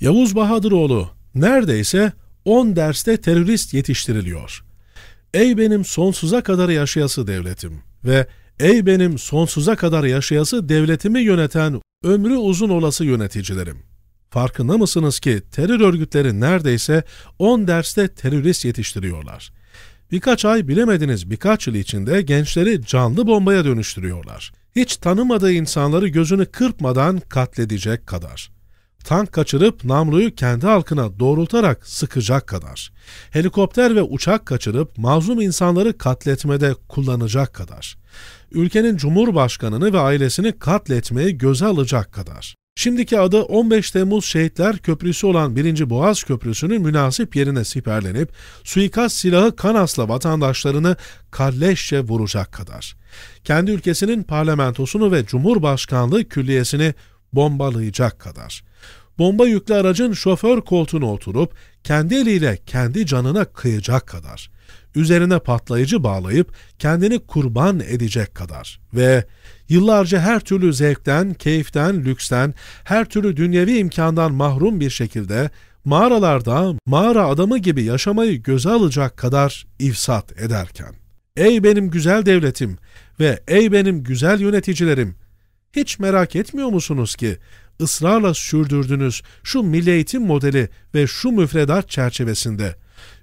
Yavuz Bahadıroğlu neredeyse 10 derste terörist yetiştiriliyor. Ey benim sonsuza kadar yaşayası devletim ve ey benim sonsuza kadar yaşayası devletimi yöneten ömrü uzun olası yöneticilerim. Farkında mısınız ki terör örgütleri neredeyse 10 derste terörist yetiştiriyorlar. Birkaç ay bilemediniz birkaç yıl içinde gençleri canlı bombaya dönüştürüyorlar. Hiç tanımadığı insanları gözünü kırpmadan katledecek kadar.'' tank kaçırıp namluyu kendi halkına doğrultarak sıkacak kadar, helikopter ve uçak kaçırıp mazlum insanları katletmede kullanacak kadar, ülkenin cumhurbaşkanını ve ailesini katletmeyi göze alacak kadar, Şimdiki adı 15 Temmuz Şehitler Köprüsü olan 1. Boğaz Köprüsü'nün münasip yerine siperlenip suikast silahı kanasla vatandaşlarını kalleşçe vuracak kadar. Kendi ülkesinin parlamentosunu ve Cumhurbaşkanlığı külliyesini bombalayacak kadar bomba yüklü aracın şoför koltuğuna oturup kendi eliyle kendi canına kıyacak kadar, üzerine patlayıcı bağlayıp kendini kurban edecek kadar ve yıllarca her türlü zevkten, keyiften, lüksten, her türlü dünyevi imkandan mahrum bir şekilde mağaralarda mağara adamı gibi yaşamayı göze alacak kadar ifsat ederken. Ey benim güzel devletim ve ey benim güzel yöneticilerim! Hiç merak etmiyor musunuz ki ısrarla sürdürdünüz şu milli eğitim modeli ve şu müfredat çerçevesinde.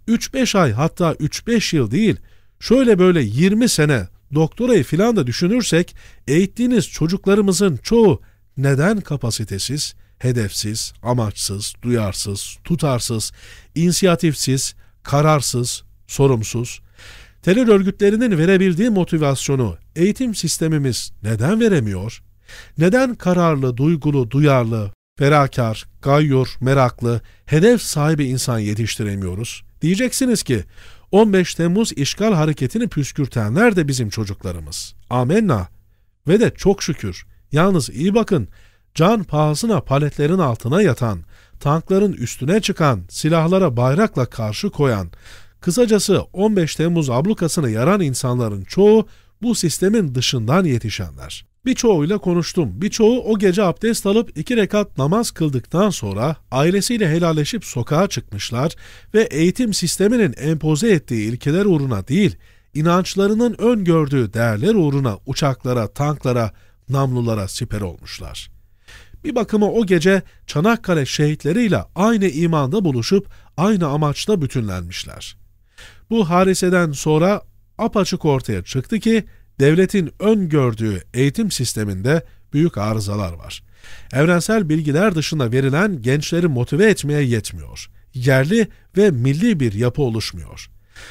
3-5 ay hatta 3-5 yıl değil, şöyle böyle 20 sene doktorayı filan da düşünürsek eğittiğiniz çocuklarımızın çoğu neden kapasitesiz, hedefsiz, amaçsız, duyarsız, tutarsız, inisiyatifsiz, kararsız, sorumsuz, terör örgütlerinin verebildiği motivasyonu eğitim sistemimiz neden veremiyor? Neden kararlı, duygulu, duyarlı, ferakar, gayyor, meraklı, hedef sahibi insan yetiştiremiyoruz? Diyeceksiniz ki 15 Temmuz işgal hareketini püskürtenler de bizim çocuklarımız. Amenna. Ve de çok şükür. Yalnız iyi bakın. Can pahasına paletlerin altına yatan, tankların üstüne çıkan, silahlara bayrakla karşı koyan, kısacası 15 Temmuz ablukasını yaran insanların çoğu bu sistemin dışından yetişenler. Birçoğuyla konuştum. Birçoğu o gece abdest alıp iki rekat namaz kıldıktan sonra ailesiyle helalleşip sokağa çıkmışlar ve eğitim sisteminin empoze ettiği ilkeler uğruna değil, inançlarının öngördüğü değerler uğruna uçaklara, tanklara, namlulara siper olmuşlar. Bir bakıma o gece Çanakkale şehitleriyle aynı imanda buluşup aynı amaçta bütünlenmişler. Bu hariseden sonra apaçık ortaya çıktı ki devletin öngördüğü eğitim sisteminde büyük arızalar var. Evrensel bilgiler dışında verilen gençleri motive etmeye yetmiyor. Yerli ve milli bir yapı oluşmuyor.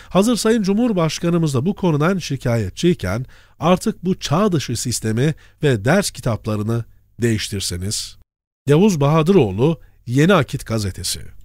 Hazır Sayın Cumhurbaşkanımız da bu konudan şikayetçiyken artık bu çağ dışı sistemi ve ders kitaplarını değiştirseniz. Yavuz Bahadıroğlu Yeni Akit Gazetesi